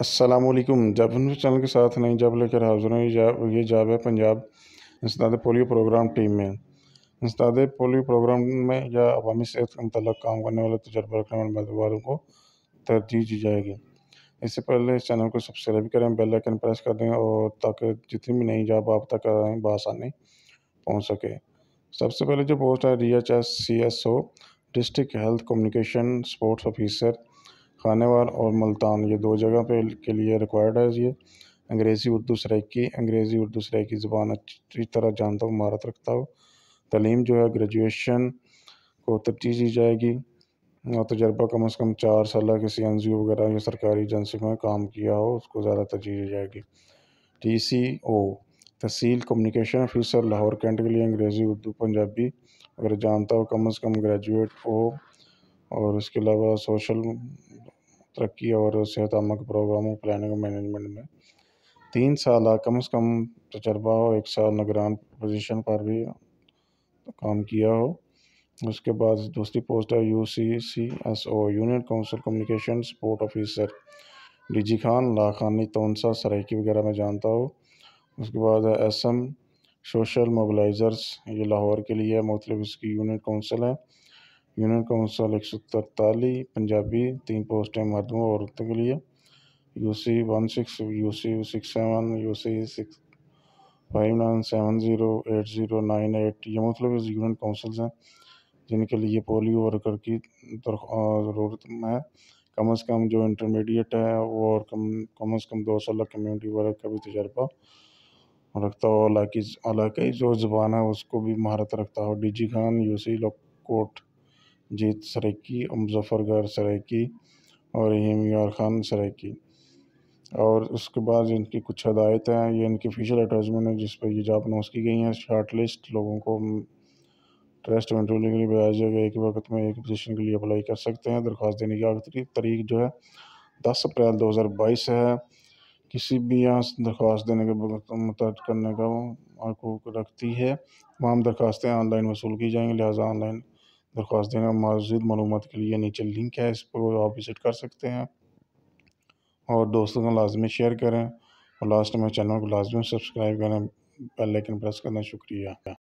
असलकुम जब चैनल के साथ नई जब लेकर हाजिर हूँ ये जॉब है पंजाब इंसदाद पोलियो प्रोग्राम टीम में इंसदाद पोलियो प्रोग्राम में या अवमी सेहत के मतलब काम करने वाले तजर्बा रखने वाले मददवारों को तरजीह दी जाएगी इससे पहले इस चैनल को सब्सक्राइब करें बेल आइकन प्रेस कर दें और ताकि जितनी भी नई जॉब आप तक आए बसानी पहुँच सके सबसे पहले जो पोस्ट है D H S C S O district health communication sports officer Khanewal और मुल्तान ये दो जगह पे के लिए रिक्वायर्ड है ये अंग्रेज़ी उर्दू की अंग्रेज़ी उर्दू की ज़बान अच्छी तरह जानता हूँ महारत रखता हो तलीम जो है ग्रेजुएशन को तरजीह दी जाएगी और तजर्बा कम अज़ कम चार साल किसी एन जी ओ वगैरह या सरकारी एजेंसी में काम किया हो उसको ज़्यादा तरजीह दी जाएगी T C O tehsil communication officer Lahore cantt के लिए अंग्रेज़ी उर्दू पंजाबी अगर जानता हो कम अज़ कम ग्रेजुएट हो और इसके अलावा सोशल तरक्की और सेहतमक प्रोग्रामों प्लानिंग मैनेजमेंट में तीन साल कम से कम तजर्बा हो एक साल निगरान पोजीशन पर भी काम किया हो उसके बाद दूसरी पोस्ट है U C C S O union council communication support officer D G Khan Lakhani Taunsa Saraiki वगैरह में जानता हो उसके बाद एस एम सोशल मोबलाइजर्स ये लाहौर के लिए मतलब इसकी यूनिट काउंसिल है यूनियन काउंसिल एक सौ तरतालीस पंजाबी तीन पोस्टें मर्दों और औरतों के लिए U C one six U C six seven U C six five nine seven zero eight zero nine eight ये मतलब यूनियन काउंसिल्स हैं जिनके लिए पोलियो वर्कर की ज़रूरत है कम अज़ कम जो इंटरमीडिएट है वो और कम कम अज़ कम दो साल कम्यूनिटी वर्क का भी तजर्बा रखता हो इलाकी इलाकई जो ज़बान है उसको भी महारत रखता हो D G Khan U C Kot Jeet Saraiki और सरेकी और रहीम यार खान सरेकी और उसके बाद इनकी कुछ हदायतें हैं ये इनकी ऑफिशियल एडवर्टाइजमेंट है जिस पर ये जॉब अनाउंस की गई हैं शार्ट लिस्ट लोगों को ट्रस्ट इंटरव्यू के लिए भेजा जाएगा एक वक्त में एक पोजीशन के लिए अप्लाई कर सकते हैं दरख्वास्त देने की आखिरी तारीख जो है दस अप्रैल दो हज़ार बाईस है किसी भी यहाँ दरख्वास्त देने के मुतहद करने का हकूक रखती है तमाम दरख्वास्तें ऑनलाइन वसूल की जाएंगी लिहाजा ऑनलाइन दरख्वास्त देना मज़ीद मालूम के लिए नीचे लिंक है इस पर आप विज़िट कर सकते हैं और दोस्तों को लाजमी शेयर करें और लास्ट में चैनल को लाजमी सब्सक्राइब करें बेल लेकिन प्रेस करना शुक्रिया